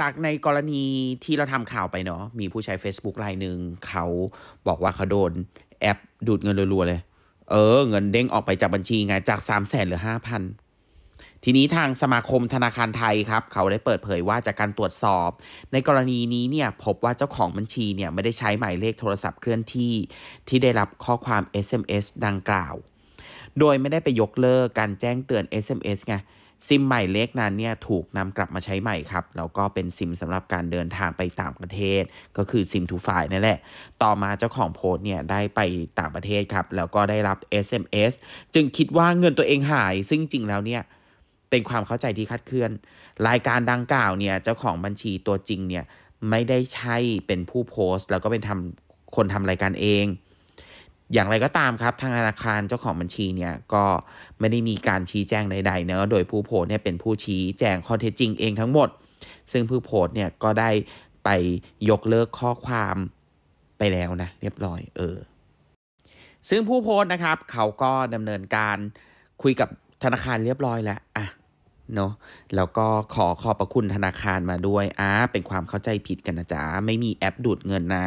จากในกรณีที่เราทำข่าวไปเนาะ มีผู้ใช้ Facebook รายหนึ่งเขาบอกว่าเขาโดน แอปดูดเงินรัวๆเลย เออเงินเด้งออกไปจากบัญชีไง จากสามแสนหรือห้าพัน ทีนี้ทางสมาคมธนาคารไทยครับ เขาได้เปิดเผยว่าจากการตรวจสอบ ในกรณีนี้เนี่ย พบว่าเจ้าของบัญชีเนี่ย ไม่ได้ใช้หมายเลขโทรศัพท์เคลื่อนที่ที่ได้รับข้อความ SMS ดังกล่าวโดยไม่ได้ไปยกเลิกการแจ้งเตือน SMS ไงซิมใหม่เล็กนั้นเนี่ยถูกนำกลับมาใช้ใหม่ครับ แล้วก็เป็นซิมสำหรับการเดินทางไปต่างประเทศ ก็คือซิมทูไฟายนั่นแหละ ต่อมาเจ้าของโพสต์เนี่ยได้ไปต่างประเทศครับ แล้วก็ได้รับ SMS จึงคิดว่าเงินตัวเองหาย ซึ่งจริงแล้วเนี่ย เป็นความเข้าใจที่คัดเคลื่อน รายการดังกล่าวเนี่ยเจ้าของบัญชีตัวจริงเนี่ยไม่ได้ใช่เป็นผู้โพสต์ แล้วก็เป็นทำคนทำรายการเองอย่างไรก็ตามครับ ทางธนาคารเจ้าของบัญชีเนี่ยก็ไม่ได้มีการชี้แจงใดๆเนะโดยผู้โพสเนี่ยเป็นผู้ชี้แจงข้อเท็จจริงเองทั้งหมด ซึ่งผู้โพสเนี่ยก็ได้ไปยกเลิกข้อความไปแล้วนะเรียบร้อยเออซึ่งผู้โพสนะครับเขาก็ดำเนินการคุยกับธนาคารเรียบร้อยแล้วอะเนาะแล้วก็ขอขอบพระคุณธนาคารมาด้วยอ่าเป็นความเข้าใจผิดกันนะจ๊ะไม่มีแอปดูดเงินนะ